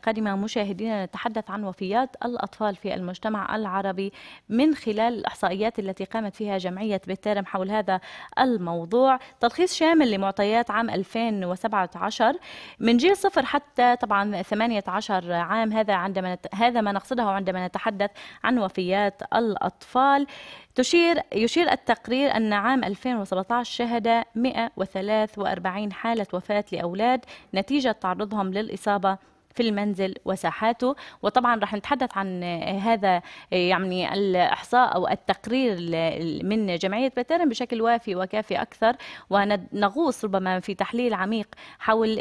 القادمة مشاهدينا نتحدث عن وفيات الأطفال في المجتمع العربي من خلال الإحصائيات التي قامت فيها جمعية بيترم حول هذا الموضوع تلخيص شامل لمعطيات عام 2017 من جيل صفر حتى طبعا 18 عام هذا عندما هذا ما نقصده عندما نتحدث عن وفيات الأطفال تشير يشير التقرير أن عام 2017 شهد 143 حالة وفاة لأولاد نتيجة تعرضهم للإصابة في المنزل وساحاته وطبعا رح نتحدث عن هذا يعني الاحصاء او التقرير من جمعيه بترن بشكل وافي وكافي اكثر ونغوص ربما في تحليل عميق حول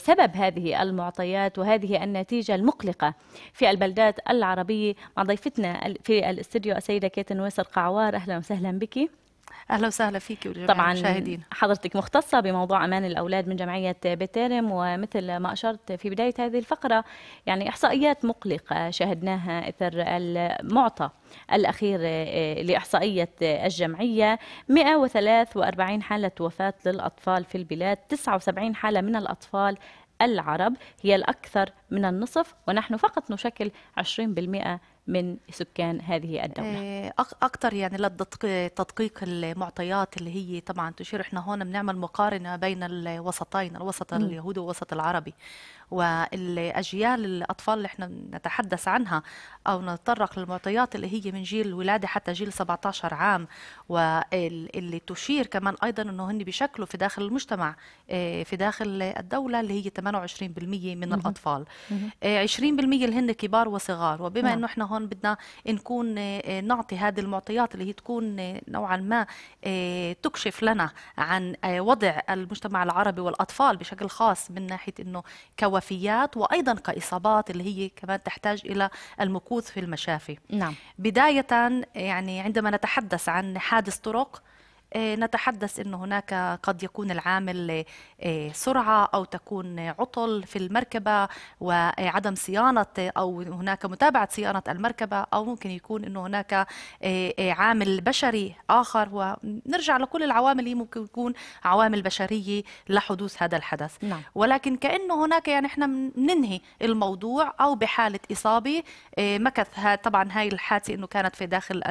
سبب هذه المعطيات وهذه النتيجه المقلقه في البلدات العربيه مع ضيفتنا في الاستديو السيده كيتن ويسر قعوار اهلا وسهلا بك اهلا وسهلا فيك ولجميع طبعا المشاهدين حضرتك مختصه بموضوع امان الاولاد من جمعيه بيتيرم ومثل ما اشرت في بدايه هذه الفقره يعني احصائيات مقلقه شهدناها اثر المعطى الأخير آه، لإحصائية الجمعية 143 حالة وفاة للأطفال في البلاد 79 حالة من الأطفال العرب هي الأكثر من النصف ونحن فقط نشكل 20% من سكان هذه الدولة آه، أكثر يعني لتدقيق المعطيات اللي هي طبعا تشير احنا هون بنعمل مقارنة بين الوسطين الوسط اليهودي والوسط العربي والأجيال الأطفال اللي احنا نتحدث عنها أو نتطرق للمعطيات اللي هي من جيل الولادة حتى جيل 17 عام واللي تشير كمان أيضا أنه هن بيشكلوا في داخل المجتمع آه، في داخل الدولة اللي هي 28% من الأطفال 20% آه، اللي هن كبار وصغار وبما نعم. أنه احنا هون بدنا نكون آه، نعطي هذه المعطيات اللي هي تكون نوعا ما تكشف لنا عن وضع المجتمع العربي والأطفال بشكل خاص من ناحية أنه كوا وفيات وايضا كاصابات اللي هي كمان تحتاج الى المكوث في المشافي نعم بدايه يعني عندما نتحدث عن حادث طرق آه، نتحدث أن هناك قد يكون العامل آه، سرعة أو تكون عطل في المركبة وعدم صيانة أو هناك متابعة صيانة المركبة أو ممكن يكون أنه هناك آه، عامل بشري آخر ونرجع لكل العوامل اللي ممكن يكون عوامل بشرية لحدوث هذا الحدث نعم. ولكن كأنه هناك يعني إحنا ننهي الموضوع أو بحالة إصابة مكث طبعا هاي الحادثة أنه كانت في داخل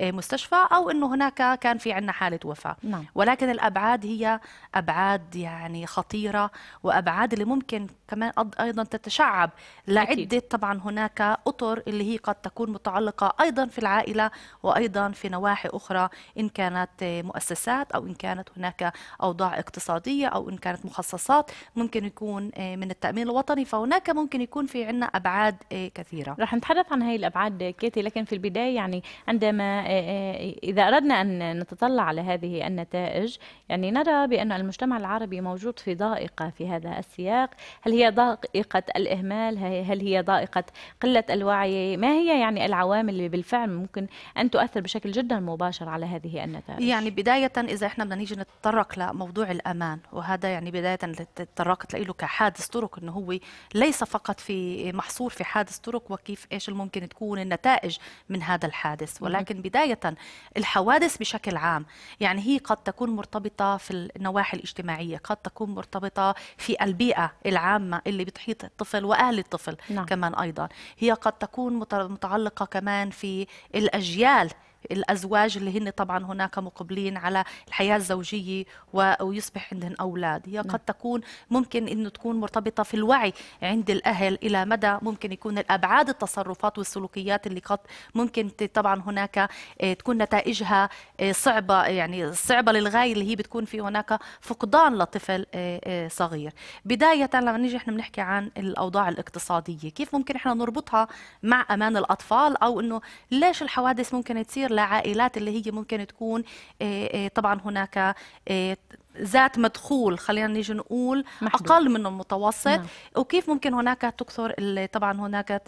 المستشفى أو أنه هناك كان في عنا حالة وفاة نعم. ولكن الأبعاد هي أبعاد يعني خطيرة وأبعاد اللي ممكن كمان أيضا تتشعب لعدة طبعا هناك أطر اللي هي قد تكون متعلقة أيضا في العائلة وأيضا في نواحي أخرى إن كانت مؤسسات أو إن كانت هناك أوضاع اقتصادية أو إن كانت مخصصات ممكن يكون آه، من التأمين الوطني فهناك ممكن يكون في عنا أبعاد آه، كثيرة رح نتحدث عن هاي الأبعاد كيتي لكن في البداية يعني عندما آه، إذا أردنا أن نتطلع على هذه النتائج يعني نرى بأن المجتمع العربي موجود في ضائقة في هذا السياق هل هي ضائقة الإهمال هل هي ضائقة قلة الوعي ما هي يعني العوامل اللي بالفعل ممكن أن تؤثر بشكل جدا مباشر على هذه النتائج يعني بداية إذا إحنا بدنا نيجي نتطرق لموضوع الأمان وهذا يعني بداية تطرقت له كحادث طرق أنه هو ليس فقط في محصور في حادث طرق وكيف إيش الممكن تكون النتائج من هذا الحادث ولكن بداية الحوادث بشكل عام يعني هي قد تكون مرتبطة في النواحي الاجتماعية قد تكون مرتبطة في البيئة العامة اللي بتحيط الطفل وأهل الطفل نعم. كمان أيضا هي قد تكون متعلقة كمان في الأجيال الازواج اللي هن طبعا هناك مقبلين على الحياه الزوجيه ويصبح عندهم اولاد هي نعم. قد تكون ممكن انه تكون مرتبطه في الوعي عند الاهل الى مدى ممكن يكون الابعاد التصرفات والسلوكيات اللي قد ممكن طبعا هناك آه، تكون نتائجها آه، صعبه يعني صعبه للغايه اللي هي بتكون في هناك فقدان لطفل آه، صغير بدايه لما نيجي احنا بنحكي عن الاوضاع الاقتصاديه كيف ممكن احنا نربطها مع امان الاطفال او انه ليش الحوادث ممكن تصير لعائلات اللي هي ممكن تكون آه، آه، طبعا هناك آه، ذات مدخول خلينا نيجي نقول محدود. اقل من المتوسط نعم. وكيف ممكن هناك تكثر طبعا هناك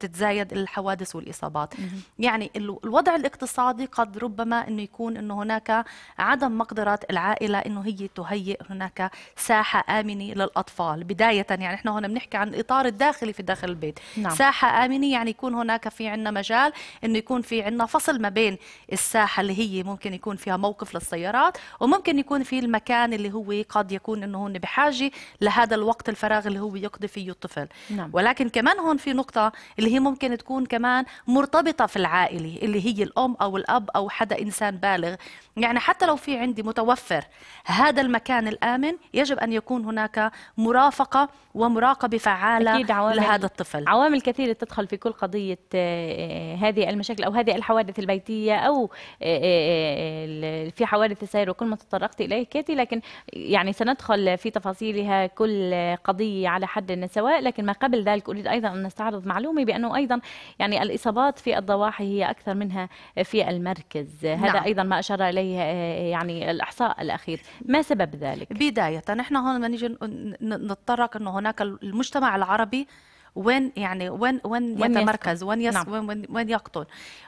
تتزايد الحوادث والاصابات مم. يعني الوضع الاقتصادي قد ربما انه يكون انه هناك عدم مقدره العائله انه هي تهيئ هناك ساحه امنه للاطفال بدايه يعني احنا هنا بنحكي عن الاطار الداخلي في داخل البيت نعم. ساحه امنه يعني يكون هناك في عندنا مجال انه يكون في عندنا فصل ما بين الساحه اللي هي ممكن يكون فيها موقف للسيارات وممكن يكون في المكان المكان اللي هو قد يكون انه هن بحاجه لهذا الوقت الفراغ اللي هو يقضي فيه الطفل نعم. ولكن كمان هون في نقطه اللي هي ممكن تكون كمان مرتبطه في العائله اللي هي الام او الاب او حدا انسان بالغ يعني حتى لو في عندي متوفر هذا المكان الامن يجب ان يكون هناك مرافقه ومراقبه فعاله أكيد عوامل لهذا الطفل عوامل كثيره تدخل في كل قضيه آه، آه، هذه المشاكل او هذه الحوادث البيتيه او آه، في حوادث السير وكل ما تطرقت اليه كاتي لكن يعني سندخل في تفاصيلها كل قضية على حد سواء لكن ما قبل ذلك أريد أيضا أن نستعرض معلومة بأنه أيضا يعني الإصابات في الضواحي هي أكثر منها في المركز نعم. هذا أيضا ما أشار إليه آه، يعني الإحصاء الأخير ما سبب ذلك؟ بداية نحن هون نيجي نتطرق أنه هناك المجتمع العربي وين يعني وين وين يتمركز وين يس نعم. وين, وين يقطن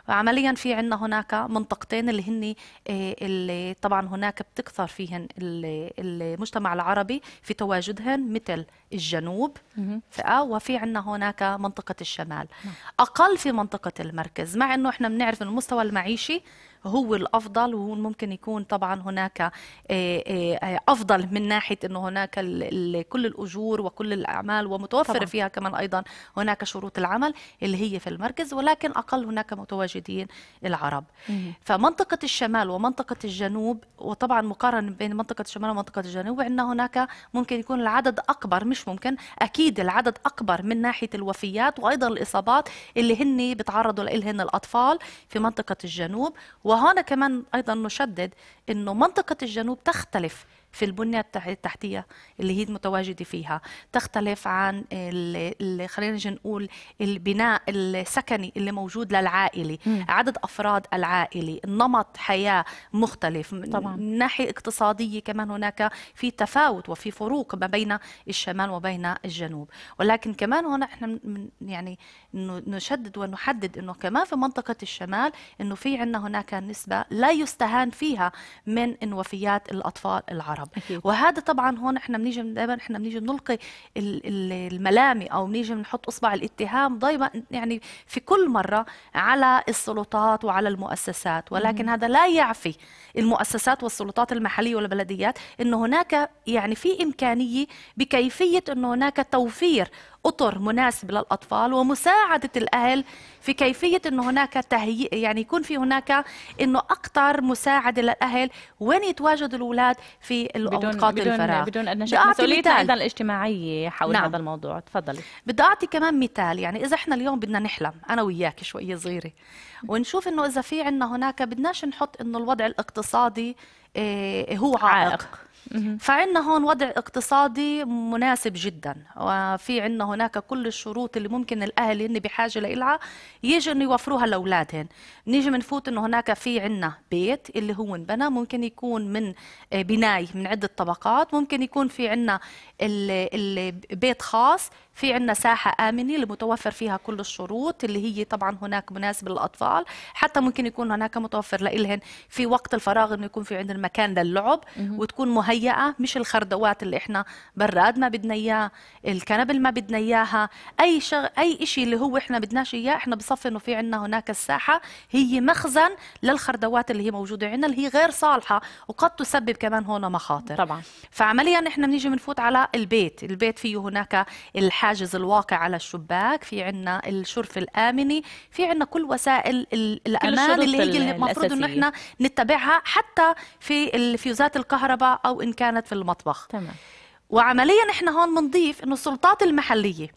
عمليا في عندنا هناك منطقتين اللي هن آه، اللي طبعا هناك بتكثر فيهن المجتمع العربي في تواجدهن مثل الجنوب فئه وفي عندنا هناك منطقه الشمال نعم. اقل في منطقه المركز مع انه احنا بنعرف المستوى المعيشي هو الافضل وممكن يكون طبعا هناك آه، آه، آه، افضل من ناحيه انه هناك كل الاجور وكل الاعمال ومتوفره طبعا. فيها كمان ايضا هناك شروط العمل اللي هي في المركز ولكن اقل هناك متواجدين العرب مم. فمنطقه الشمال ومنطقه الجنوب وطبعا مقارنه بين منطقه الشمال ومنطقه الجنوب عندنا هناك ممكن يكون العدد اكبر مش ممكن اكيد العدد اكبر من ناحيه الوفيات وايضا الاصابات اللي هن بيتعرضوا لهن الاطفال في منطقه الجنوب و وهنا كمان ايضا نشدد انه منطقه الجنوب تختلف في البنية التحتية اللي هي متواجدة فيها تختلف عن خلينا نقول البناء السكني اللي موجود للعائلة م. عدد أفراد العائلة نمط حياة مختلف طبعا. من ناحية اقتصادية كمان هناك في تفاوت وفي فروق ما بين الشمال وبين الجنوب ولكن كمان هنا احنا يعني نشدد ونحدد انه كمان في منطقة الشمال انه في عندنا هناك نسبة لا يستهان فيها من وفيات الأطفال العرب العرب أكيد. وهذا طبعا هون احنا بنيجي دائما احنا بنيجي بنلقي الملامه او بنيجي بنحط اصبع الاتهام دائما يعني في كل مره على السلطات وعلى المؤسسات ولكن مم. هذا لا يعفي المؤسسات والسلطات المحليه والبلديات انه هناك يعني في امكانيه بكيفيه انه هناك توفير اطر مناسبه للاطفال ومساعده الاهل في كيفيه انه هناك تهيئ يعني يكون في هناك انه اكثر مساعده للاهل وين يتواجدوا الاولاد في اوقات الفراغ بدون ادنى شك مسؤوليتنا ايضا الاجتماعيه حول نعم. هذا الموضوع تفضلي بدي اعطي كمان مثال يعني اذا احنا اليوم بدنا نحلم انا وياك شويه صغيره ونشوف انه اذا في عندنا هناك بدناش نحط انه الوضع الاقتصادي آه، هو عائق, عائق. فعندنا هون وضع اقتصادي مناسب جدا وفي عندنا هناك كل الشروط اللي ممكن الاهل هن بحاجه لها يجوا انه يوفروها لاولادهم نيجي بنفوت انه هناك في عندنا بيت اللي هو انبنى ممكن يكون من آه، بناي من عده طبقات ممكن يكون في عندنا البيت خاص في عندنا ساحة آمنة اللي متوفر فيها كل الشروط اللي هي طبعا هناك مناسبة للأطفال حتى ممكن يكون هناك متوفر لإلهن في وقت الفراغ إنه يكون في عندنا مكان للعب وتكون مهيئة مش الخردوات اللي إحنا براد ما بدنا إياه الكنب اللي ما بدنا إياها أي شغ... أي شيء اللي هو إحنا بدناش إياه إحنا بصف إنه في عندنا هناك الساحة هي مخزن للخردوات اللي هي موجودة عندنا اللي هي غير صالحة وقد تسبب كمان هون مخاطر طبعا فعمليا إحنا بنيجي بنفوت على البيت البيت فيه هناك الح... الحاجز الواقع على الشباك في عنا الشرف الآمنة في عنا كل وسائل الأمان كل اللي هي اللي المفروض أنه إحنا نتبعها حتى في الفيوزات الكهرباء أو إن كانت في المطبخ تمام. وعمليا إحنا هون بنضيف أنه السلطات المحلية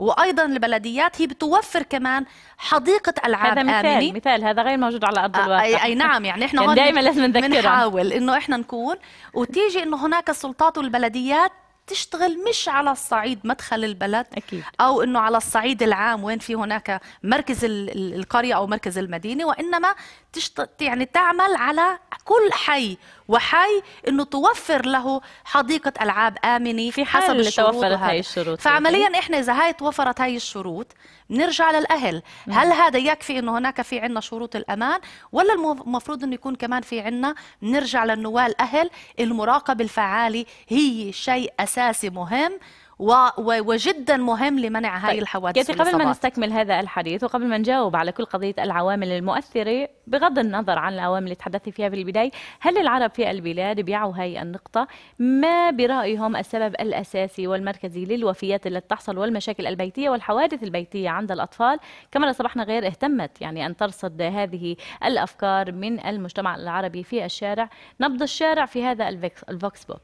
وايضا البلديات هي بتوفر كمان حديقه العاب هذا مثال آمني. مثال هذا غير موجود على ارض الواقع أي, اي نعم يعني احنا يعني دائما لازم نذكرها بنحاول انه احنا نكون وتيجي انه هناك السلطات والبلديات تشتغل مش على الصعيد مدخل البلد أكيد. أو أنه على الصعيد العام وين في هناك مركز القرية أو مركز المدينة وإنما تشت... يعني تعمل على كل حي وحي انه توفر له حديقه العاب امنه في حسب اللي توفرت هاي الشروط فعمليا احنا اذا هاي توفرت هاي الشروط بنرجع للاهل مم. هل هذا يكفي انه هناك في عندنا شروط الامان ولا المفروض انه يكون كمان في عندنا بنرجع للنواه الاهل المراقبه الفعاله هي شيء اساسي مهم و وجدا مهم لمنع هاي طيب. الحوادث كاتي قبل ما نستكمل هذا الحديث وقبل ما نجاوب على كل قضية العوامل المؤثرة بغض النظر عن العوامل اللي تحدثتي فيها في البداية هل العرب في البلاد بيعوا هاي النقطة ما برأيهم السبب الأساسي والمركزي للوفيات التي تحصل والمشاكل البيتية والحوادث البيتية عند الأطفال كما صبحنا غير اهتمت يعني أن ترصد هذه الأفكار من المجتمع العربي في الشارع نبض الشارع في هذا الفوكس بوب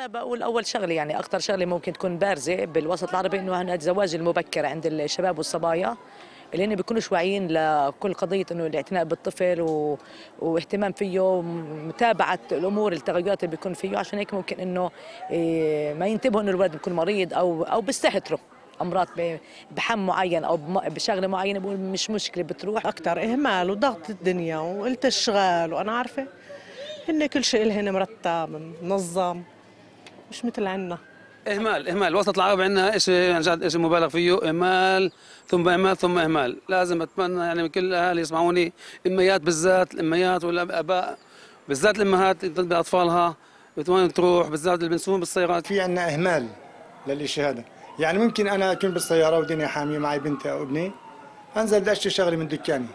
أنا بقول أول شغلة يعني أكثر شغلة ممكن تكون بارزة بالوسط العربي إنه هنا الزواج المبكر عند الشباب والصبايا اللي هن بيكونوش واعيين لكل قضية إنه الاعتناء بالطفل و... واهتمام فيه ومتابعة الأمور التغيرات اللي بيكون فيه عشان هيك ممكن إنه إيه، ما ينتبهوا إنه الولد بيكون مريض أو أو بيستهتروا امراض بحم معين او بشغله معينه بقول مش مشكله بتروح اكثر اهمال وضغط الدنيا الشغال وانا عارفه هن كل شيء لهن مرتب منظم مش مثل عندنا اهمال اهمال الوسط العربي عندنا شيء عن يعني جد شيء مبالغ فيه اهمال ثم اهمال ثم اهمال لازم اتمنى يعني من كل الاهالي يسمعوني اميات بالذات الاميات والاباء بالذات الامهات باطفالها بتمنى تروح بالذات اللي بنسوهم بالسيارات في عندنا اهمال للشيء هذا يعني ممكن انا اكون بالسياره ودنيا حاميه معي بنتي او ابني انزل بدي اشتري شغله من دكاني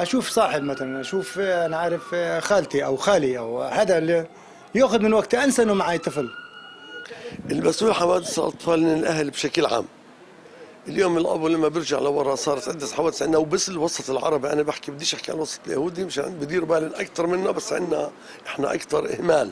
اشوف صاحب مثلا اشوف انا عارف خالتي او خالي او هذا اللي ياخذ من وقته انسى انه معي طفل المسؤول حوادث الاطفال الاهل بشكل عام اليوم الاب لما برجع لورا صارت عده حوادث عندنا وبس الوسط العربي انا بحكي بديش احكي عن الوسط اليهودي مشان بدير بالن اكثر منه بس عندنا احنا اكثر اهمال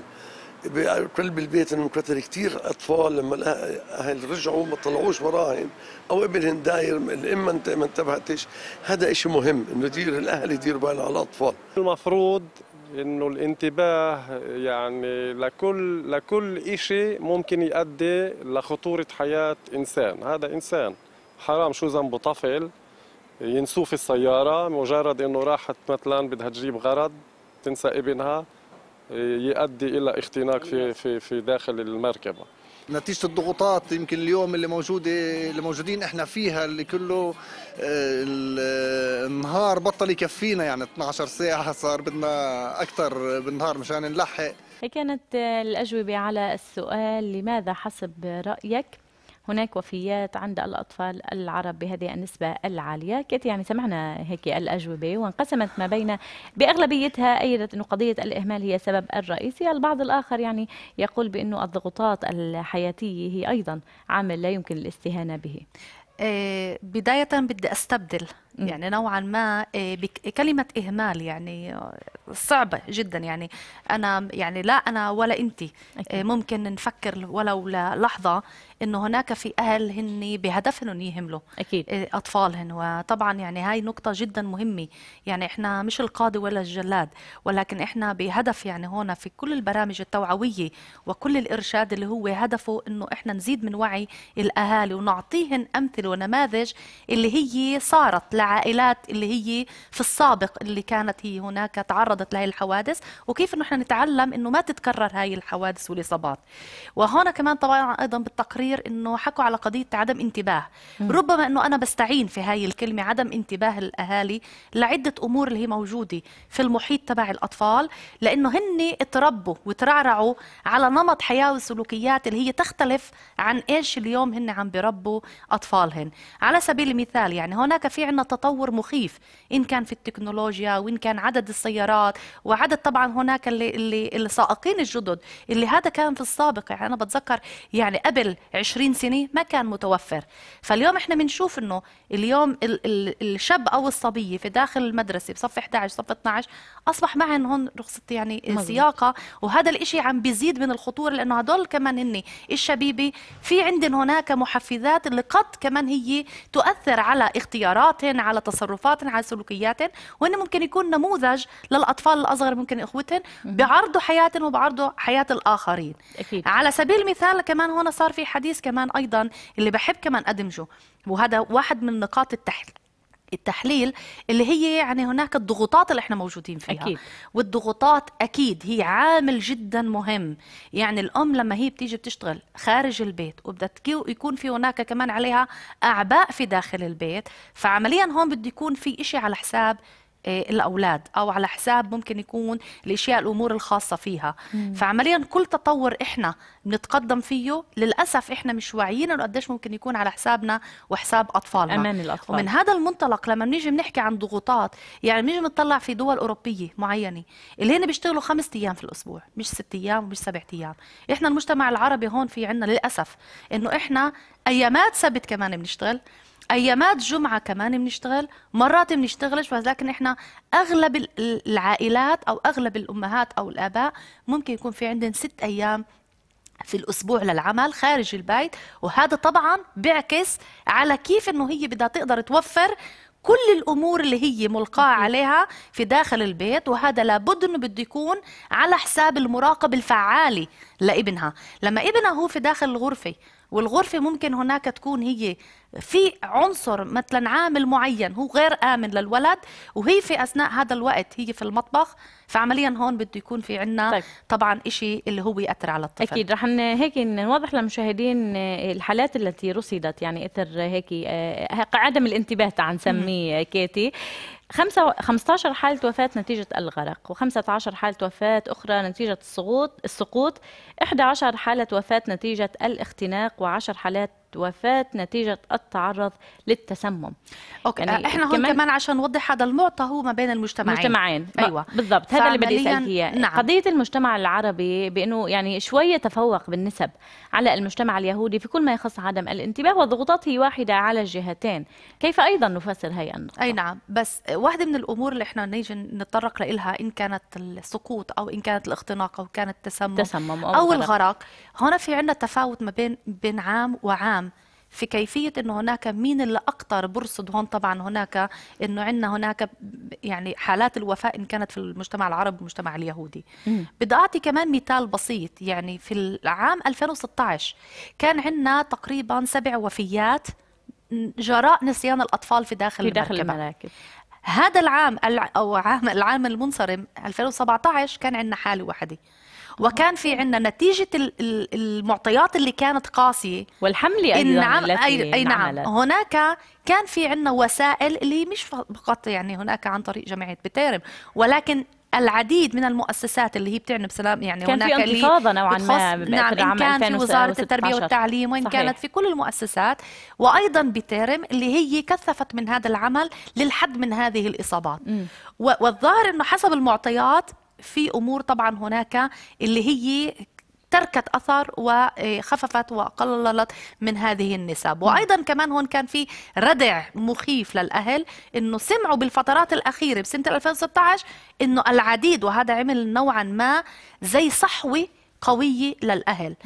بقلب البيت انه كثر كثير اطفال لما الاهل رجعوا ما طلعوش وراهم او ابنهم داير الام ما انتبهتش هذا شيء مهم انه يدير الاهل يدير بالهم على الاطفال المفروض انه الانتباه يعني لكل لكل شيء ممكن يؤدي لخطوره حياه انسان، هذا انسان حرام شو ذنبه طفل ينسوه في السياره مجرد انه راحت مثلا بدها تجيب غرض تنسى ابنها يؤدي الى اختناق في في في داخل المركبه. نتيجه الضغوطات يمكن اليوم اللي موجوده اللي موجودين احنا فيها اللي كله آه، آه، النهار بطل يكفينا يعني 12 ساعه صار بدنا اكثر بالنهار مشان نلحق هي كانت الاجوبه على السؤال لماذا حسب رايك هناك وفيات عند الأطفال العرب بهذه النسبة العالية كت يعني سمعنا هيك الأجوبة وانقسمت ما بين بأغلبيتها أيدت أن قضية الإهمال هي السبب الرئيسي البعض الآخر يعني يقول بأنه الضغوطات الحياتية هي أيضا عامل لا يمكن الاستهانة به آه، بداية بدي أستبدل يعني نوعا ما آه، كلمة إهمال يعني آه، صعبة جدا يعني أنا يعني لا أنا ولا أنت آه، ممكن نفكر ولو للحظة انه هناك في اهل هن بهدفهم يهملوا اكيد اطفالهن وطبعا يعني هاي نقطه جدا مهمه يعني احنا مش القاضي ولا الجلاد ولكن احنا بهدف يعني هون في كل البرامج التوعويه وكل الارشاد اللي هو هدفه انه احنا نزيد من وعي الاهالي ونعطيهن امثله ونماذج اللي هي صارت العائلات اللي هي في السابق اللي كانت هي هناك تعرضت لهي الحوادث وكيف انه احنا نتعلم انه ما تتكرر هاي الحوادث والاصابات وهنا كمان طبعا ايضا بالتقرير انه حكوا على قضيه عدم انتباه م. ربما انه انا بستعين في هاي الكلمه عدم انتباه الاهالي لعده امور اللي هي موجوده في المحيط تبع الاطفال لانه هن تربوا وترعرعوا على نمط حياه وسلوكيات اللي هي تختلف عن ايش اليوم هن عم بربوا اطفالهن على سبيل المثال يعني هناك في عندنا تطور مخيف ان كان في التكنولوجيا وان كان عدد السيارات وعدد طبعا هناك اللي اللي السائقين الجدد اللي هذا كان في السابق يعني انا بتذكر يعني قبل 20 سنه ما كان متوفر فاليوم احنا بنشوف انه اليوم ال ال الشاب او الصبيه في داخل المدرسه بصف 11 صف 12 اصبح معهم هون رخصه يعني سياقه وهذا الإشي عم بيزيد من الخطوره لانه هدول كمان هن الشبيبه في عندهم هناك محفزات اللي قد كمان هي تؤثر على اختياراتهم على تصرفاتهم على سلوكياتهم وهن ممكن يكون نموذج للاطفال الاصغر ممكن اخوتهم بعرضوا حياتهم وبعرضوا حياه الاخرين أكيد. على سبيل المثال كمان هون صار في حديث كمان ايضا اللي بحب كمان ادمجه وهذا واحد من نقاط التحليل التحليل اللي هي يعني هناك الضغوطات اللي احنا موجودين فيها أكيد. والضغوطات اكيد هي عامل جدا مهم يعني الام لما هي بتيجي بتشتغل خارج البيت وبدها يكون في هناك كمان عليها اعباء في داخل البيت فعمليا هون بده يكون في شيء على حساب إيه، الاولاد او على حساب ممكن يكون الاشياء الامور الخاصه فيها مم. فعمليا كل تطور احنا بنتقدم فيه للاسف احنا مش واعيين انه قديش ممكن يكون على حسابنا وحساب اطفالنا امان الاطفال ومن هذا المنطلق لما بنيجي بنحكي عن ضغوطات يعني بنيجي بنطلع في دول اوروبيه معينه اللي هن بيشتغلوا خمس ايام في الاسبوع مش ست ايام ومش سبع ايام احنا المجتمع العربي هون في عندنا للاسف انه احنا ايامات سبت كمان بنشتغل ايامات جمعه كمان بنشتغل مرات بنشتغلش ولكن احنا اغلب العائلات او اغلب الامهات او الاباء ممكن يكون في عندهم ست ايام في الاسبوع للعمل خارج البيت وهذا طبعا بيعكس على كيف انه هي بدها تقدر توفر كل الامور اللي هي ملقاه عليها في داخل البيت وهذا لابد انه بده يكون على حساب المراقب الفعالي لابنها لما ابنها هو في داخل الغرفه والغرفه ممكن هناك تكون هي في عنصر مثلا عامل معين هو غير امن للولد وهي في اثناء هذا الوقت هي في المطبخ فعمليا هون بده يكون في عندنا طيب. طبعا شيء اللي هو ياثر على الطفل اكيد رح هيك نوضح للمشاهدين آه، الحالات التي رصدت يعني اثر هيك آه، عدم الانتباه تعال نسميه كيتي 15 حالة وفاة نتيجة الغرق و15 حالة وفاة أخرى نتيجة السقوط السقوط 11 حالة وفاة نتيجة الاختناق و10 حالات وفاة نتيجة التعرض للتسمم أوكي. يعني احنا هون كمان, كمان عشان نوضح هذا المعطى هو ما بين المجتمعين مجتمعين ايوه بالضبط هذا اللي بدي اسالك اياه نعم. قضية المجتمع العربي بانه يعني شوية تفوق بالنسب على المجتمع اليهودي في كل ما يخص عدم الانتباه وضغوطاته واحدة على الجهتين كيف ايضا نفسر هي النقطة اي نعم بس واحدة من الامور اللي احنا نيجي نتطرق لها ان كانت السقوط او ان كانت الاختناق او كانت التسمم, التسمم أو, او الغرق هنا في عندنا تفاوت ما بين بين عام وعام في كيفيه انه هناك مين اللي اكثر برصد هون طبعا هناك انه عندنا هناك يعني حالات الوفاه ان كانت في المجتمع العربي والمجتمع اليهودي بدي اعطي كمان مثال بسيط يعني في العام 2016 كان عندنا تقريبا سبع وفيات جراء نسيان الاطفال في داخل, في داخل المركبه, المراكب. هذا العام او عام العام المنصرم 2017 كان عندنا حاله واحده وكان في عندنا نتيجه المعطيات اللي كانت قاسيه والحمله ايضا نعم التي اي نعم هناك كان في عندنا وسائل اللي مش فقط يعني هناك عن طريق جمعيه بتيرم ولكن العديد من المؤسسات اللي هي بتعنى بسلام يعني كان هناك في انتفاضه نوعا ما نعم ان كان في وزاره التربيه والتعليم وان صحيح. كانت في كل المؤسسات وايضا بتيرم اللي هي كثفت من هذا العمل للحد من هذه الاصابات والظاهر انه حسب المعطيات في امور طبعا هناك اللي هي تركت اثر وخففت وقللت من هذه النسب وايضا كمان هون كان في ردع مخيف للاهل انه سمعوا بالفترات الاخيره بسنه 2016 انه العديد وهذا عمل نوعا ما زي صحوه قوية للأهل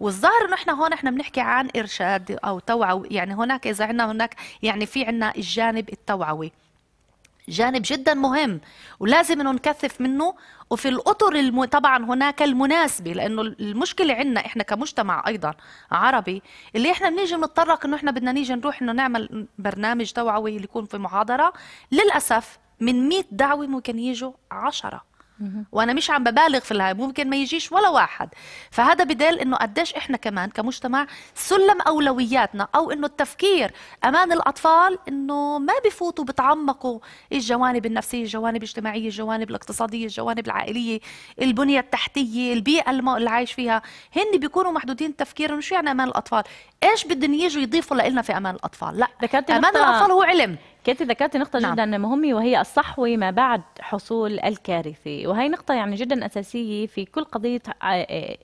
والظاهر إنه إحنا هون إحنا بنحكي عن إرشاد أو توعوي يعني هناك إذا عنا هناك يعني في عنا الجانب التوعوي جانب جدا مهم ولازم انه نكثف منه وفي الاطر الم... طبعا هناك المناسبه لانه المشكله عندنا احنا كمجتمع ايضا عربي اللي احنا بنيجي بنتطرق انه احنا بدنا نيجي نروح انه نعمل برنامج توعوي اللي يكون في محاضره للاسف من 100 دعوه ممكن يجوا 10 وانا مش عم ببالغ في الهاي ممكن ما يجيش ولا واحد فهذا بدل انه قديش احنا كمان كمجتمع سلم اولوياتنا او انه التفكير امان الاطفال انه ما بفوتوا بتعمقوا الجوانب النفسيه الجوانب الاجتماعيه الجوانب الاقتصاديه الجوانب العائليه البنيه التحتيه البيئه اللي عايش فيها هن بيكونوا محدودين تفكيرهم شو يعني امان الاطفال ايش بدهم يجوا يضيفوا لنا في امان الاطفال لا امان الاطفال هو علم كانت ذكرتي نقطة نعم. جدا مهمة وهي الصحوة ما بعد حصول الكارثة وهي نقطة يعني جدا أساسية في كل قضية آه، آه،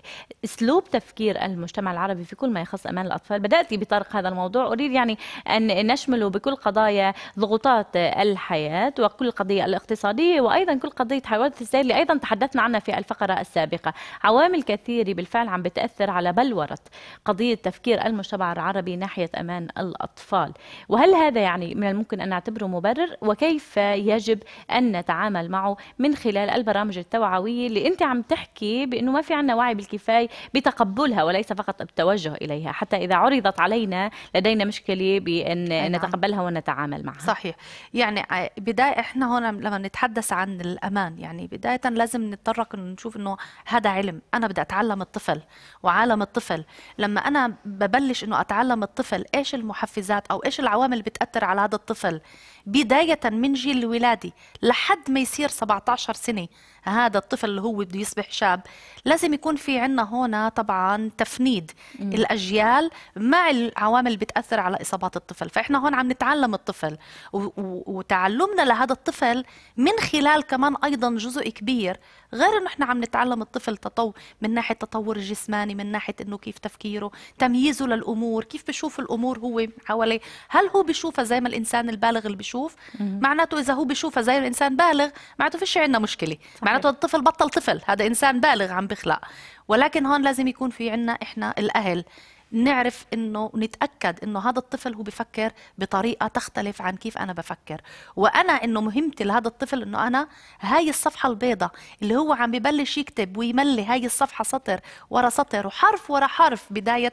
أسلوب تفكير المجتمع العربي في كل ما يخص أمان الأطفال بدأت بطرق هذا الموضوع أريد يعني أن نشمله بكل قضايا ضغوطات الحياة وكل القضية الاقتصادية وأيضا كل قضية حوادث السير اللي أيضا تحدثنا عنها في الفقرة السابقة عوامل كثيرة بالفعل عم بتأثر على بلورة قضية تفكير المجتمع العربي ناحية أمان الأطفال وهل هذا يعني من الممكن أن نعتبره مبرر وكيف يجب أن نتعامل معه من خلال البرامج التوعوية اللي أنت عم تحكي بأنه ما في عنا وعي بالكفاية بتقبلها وليس فقط التوجه إليها حتى إذا عرضت علينا لدينا مشكلة بأن نعم. نتقبلها ونتعامل معها صحيح يعني بداية إحنا هنا لما نتحدث عن الأمان يعني بداية لازم نتطرق إنه نشوف إنه هذا علم أنا بدي أتعلم الطفل وعالم الطفل لما أنا ببلش إنه أتعلم الطفل إيش المحفزات أو إيش العوامل اللي بتأثر على هذا الطفل بداية من جيل الولادة لحد ما يصير 17 سنة هذا الطفل اللي هو بده يصبح شاب لازم يكون في عندنا هنا طبعا تفنيد مم. الاجيال مع العوامل اللي بتاثر على اصابات الطفل فاحنا هون عم نتعلم الطفل وتعلمنا لهذا الطفل من خلال كمان ايضا جزء كبير غير انه احنا عم نتعلم الطفل تطور من ناحيه التطور الجسماني من ناحيه انه كيف تفكيره تمييزه للامور كيف بشوف الامور هو حواليه هل هو بشوفها زي ما الانسان البالغ اللي بشوف معناته اذا هو بشوفها زي الانسان بالغ معناته فيش عندنا مشكله صح. معناته يعني الطفل بطل طفل هذا انسان بالغ عم بخلق ولكن هون لازم يكون في عنا احنا الاهل نعرف انه نتاكد انه هذا الطفل هو بفكر بطريقه تختلف عن كيف انا بفكر وانا انه مهمتي لهذا الطفل انه انا هاي الصفحه البيضاء اللي هو عم ببلش يكتب ويملي هاي الصفحه سطر ورا سطر وحرف ورا حرف بدايه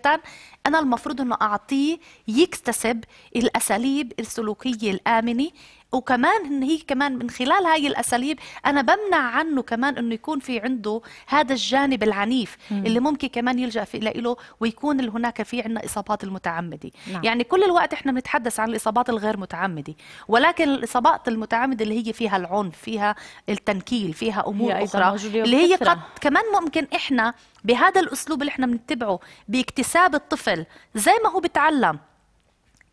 انا المفروض انه اعطيه يكتسب الاساليب السلوكيه الامنه وكمان ان هي كمان من خلال هاي الاساليب انا بمنع عنه كمان انه يكون في عنده هذا الجانب العنيف مم. اللي ممكن كمان يلجا له ويكون هناك في عندنا اصابات المتعمده نعم. يعني كل الوقت احنا بنتحدث عن الاصابات الغير متعمده ولكن الاصابات المتعمده اللي هي فيها العنف فيها التنكيل فيها امور هي اخرى اللي هي قد كمان ممكن احنا بهذا الاسلوب اللي احنا بنتبعه باكتساب الطفل زي ما هو بتعلم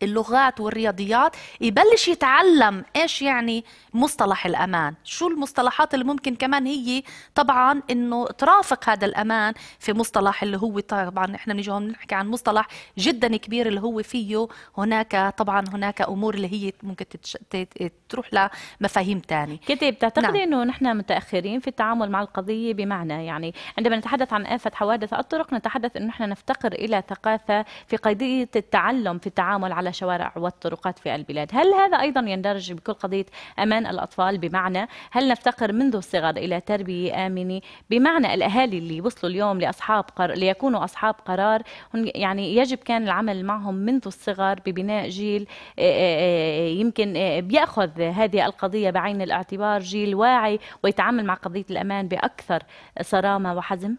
اللغات والرياضيات يبلش يتعلم ايش يعني مصطلح الامان شو المصطلحات اللي ممكن كمان هي طبعا انه ترافق هذا الامان في مصطلح اللي هو طبعا احنا بنيجي هون بنحكي عن مصطلح جدا كبير اللي هو فيه هناك طبعا هناك امور اللي هي ممكن تتش... تت... تروح لمفاهيم ثانيه كتب تعتقد نعم. انه نحن متاخرين في التعامل مع القضيه بمعنى يعني عندما نتحدث عن افه حوادث الطرق نتحدث انه نحن نفتقر الى ثقافه في قضيه التعلم في التعامل على شوارع والطرقات في البلاد هل هذا أيضا يندرج بكل قضية أمان الأطفال بمعنى هل نفتقر منذ الصغر إلى تربية آمنة بمعنى الأهالي اللي وصلوا اليوم لأصحاب قر... ليكونوا أصحاب قرار يعني يجب كان العمل معهم منذ الصغر ببناء جيل يمكن بيأخذ هذه القضية بعين الاعتبار جيل واعي ويتعامل مع قضية الأمان بأكثر صرامة وحزم؟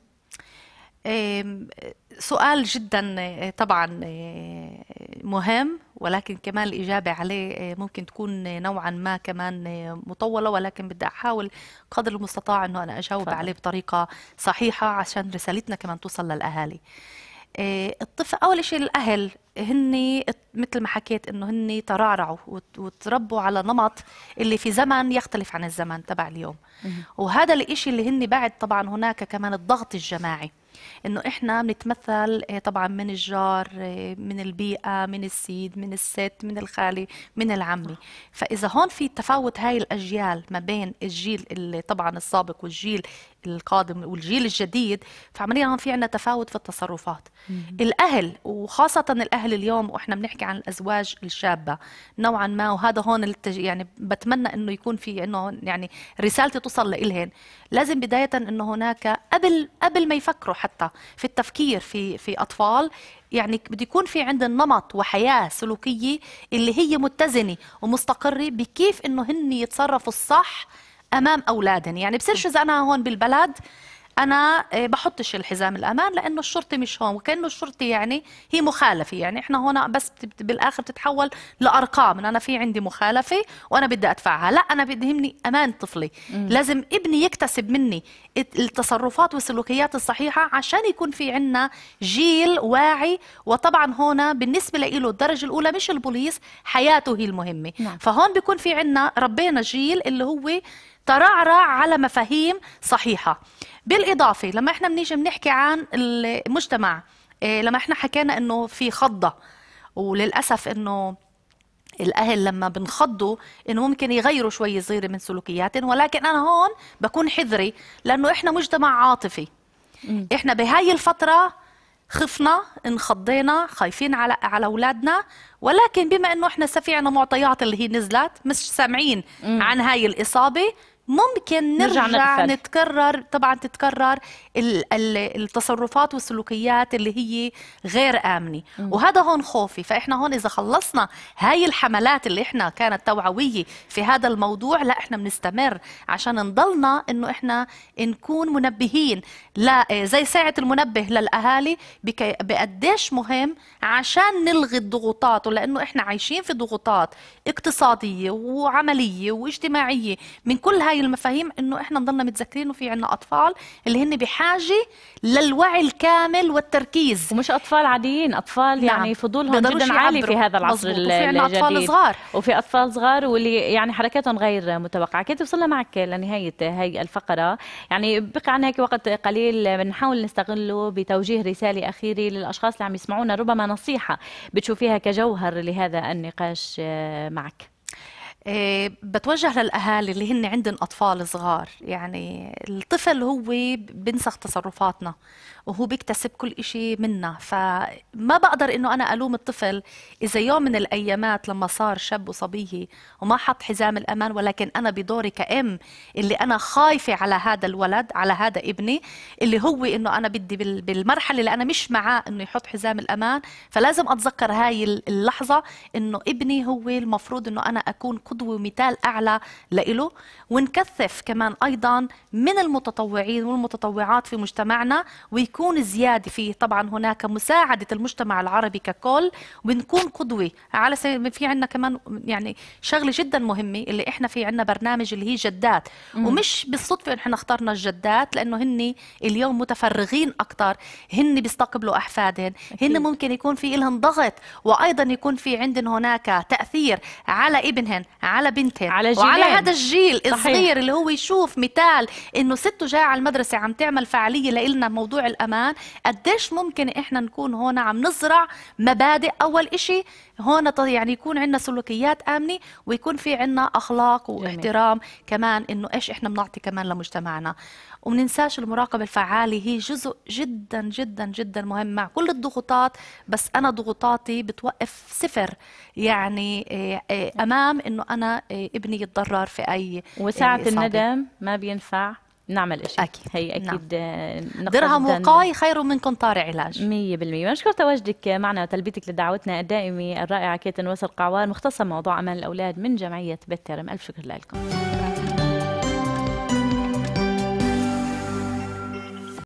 سؤال جدا آه، طبعا آه، مهم ولكن كمان الإجابة عليه آه، ممكن تكون نوعا ما كمان مطولة ولكن بدي أحاول قدر المستطاع أنه أنا أجاوب عليه بطريقة صحيحة عشان رسالتنا كمان توصل للأهالي الطفل أول شيء الأهل هن مثل ما حكيت انه هن ترعرعوا وتربوا على نمط اللي في زمن يختلف عن الزمن تبع اليوم وهذا الإشي اللي هن بعد طبعا هناك كمان الضغط الجماعي انه احنا بنتمثل آه، طبعا من الجار آه، من البيئه من السيد من الست من الخالي من العمي فاذا هون في تفاوت هاي الاجيال ما بين الجيل اللي طبعا السابق والجيل القادم والجيل الجديد فعمليا في عندنا تفاوت في التصرفات مم. الاهل وخاصه الاهل اليوم واحنا بنحكي عن الازواج الشابه نوعا ما وهذا هون التج... يعني بتمنى انه يكون في انه يعني رسالتي توصل لإلهن لازم بدايه انه هناك قبل قبل ما يفكروا حتى في التفكير في في اطفال يعني بده يكون في عند نمط وحياه سلوكيه اللي هي متزنه ومستقره بكيف انه هن يتصرفوا الصح امام اولادهم يعني بصيرش اذا انا هون بالبلد انا آه، بحطش الحزام الامان لانه الشرطي مش هون وكانه الشرطي يعني هي مخالفه يعني احنا هنا بس بالاخر بتتحول لارقام انا في عندي مخالفه وانا بدي ادفعها لا انا بدي يهمني امان طفلي لازم ابني يكتسب مني التصرفات والسلوكيات الصحيحة عشان يكون في عنا جيل واعي وطبعا هنا بالنسبة له الدرجة الأولى مش البوليس حياته هي المهمة نعم. فهون بيكون في عنا ربينا جيل اللي هو ترعرع على مفاهيم صحيحة بالإضافة لما احنا بنيجي بنحكي عن المجتمع إيه، لما احنا حكينا انه في خضة وللأسف انه الاهل لما بنخضوا انه ممكن يغيروا شوي صغيره من سلوكياتهم ولكن انا هون بكون حذري لانه احنا مجتمع عاطفي م. احنا بهاي الفتره خفنا انخضينا خايفين على على اولادنا ولكن بما انه احنا سفيعنا معطيات اللي هي نزلت مش سامعين عن هاي الاصابه ممكن نرجع, نرجع نتكرر طبعا تتكرر التصرفات والسلوكيات اللي هي غير آمنة وهذا هون خوفي فإحنا هون إذا خلصنا هاي الحملات اللي إحنا كانت توعوية في هذا الموضوع لا إحنا بنستمر عشان نضلنا إنه إحنا نكون منبهين لا زي ساعة المنبه للأهالي بقديش مهم عشان نلغي الضغوطات ولأنه إحنا عايشين في ضغوطات اقتصادية وعملية واجتماعية من كل هاي المفاهيم انه احنا نضلنا متذكرين وفي عندنا اطفال اللي هن بحاجه للوعي الكامل والتركيز ومش اطفال عاديين اطفال نعم. يعني فضولهم جدا عالي في هذا العصر الجديد وفي عندنا اطفال صغار وفي اطفال صغار واللي يعني حركاتهم غير متوقعه كيف وصلنا معك لنهايه هي الفقره يعني بقى عنا هيك وقت قليل بنحاول نستغله بتوجيه رساله اخيره للاشخاص اللي عم يسمعونا ربما نصيحه بتشوفيها كجوهر لهذا النقاش آه، معك آه، بتوجه للأهالي اللي هن عندن أطفال صغار يعني الطفل هو بنسخ تصرفاتنا وهو بيكتسب كل شيء منا فما بقدر إنه أنا ألوم الطفل إذا يوم من الأيامات لما صار شاب وصبية وما حط حزام الأمان ولكن أنا بدوري كأم اللي أنا خايفة على هذا الولد على هذا ابني اللي هو إنه أنا بدي بالمرحلة اللي أنا مش معاه إنه يحط حزام الأمان فلازم أتذكر هاي اللحظة إنه ابني هو المفروض إنه أنا أكون قدوة ومثال أعلى لإله ونكثف كمان أيضا من المتطوعين والمتطوعات في مجتمعنا وي بيكون زيادة فيه طبعا هناك مساعدة المجتمع العربي ككل وبنكون قدوة على سبيل في عندنا كمان يعني شغلة جدا مهمة اللي احنا في عندنا برنامج اللي هي جدات مم. ومش بالصدفة احنا اخترنا الجدات لأنه هن اليوم متفرغين أكثر هن بيستقبلوا احفادهم هن ممكن يكون في لهم ضغط وأيضا يكون في عندن هناك تأثير على ابنهن على بنتهن على وعلى هذا الجيل الصغير اللي هو يشوف مثال إنه سته جاي على المدرسة عم تعمل فعالية لنا موضوع الامان قديش ممكن احنا نكون هون عم نزرع مبادئ اول إشي هون يعني يكون عندنا سلوكيات امنه ويكون في عندنا اخلاق واحترام جميل. كمان انه ايش احنا بنعطي كمان لمجتمعنا ومننساش المراقبه الفعاله هي جزء جدا جدا جدا مهم مع كل الضغوطات بس انا ضغوطاتي بتوقف صفر يعني آه، آه، امام انه انا آه، ابني يتضرر في اي وساعه الندم ما بينفع نعمل شيء اكيد هي نعم. اكيد نعم. درهم وقاي خير من قنطار علاج 100% بنشكر تواجدك معنا وتلبيتك لدعوتنا الدائمه الرائعه كاتن وسر قعوان مختصه موضوع امان الاولاد من جمعيه تيرم الف شكر لكم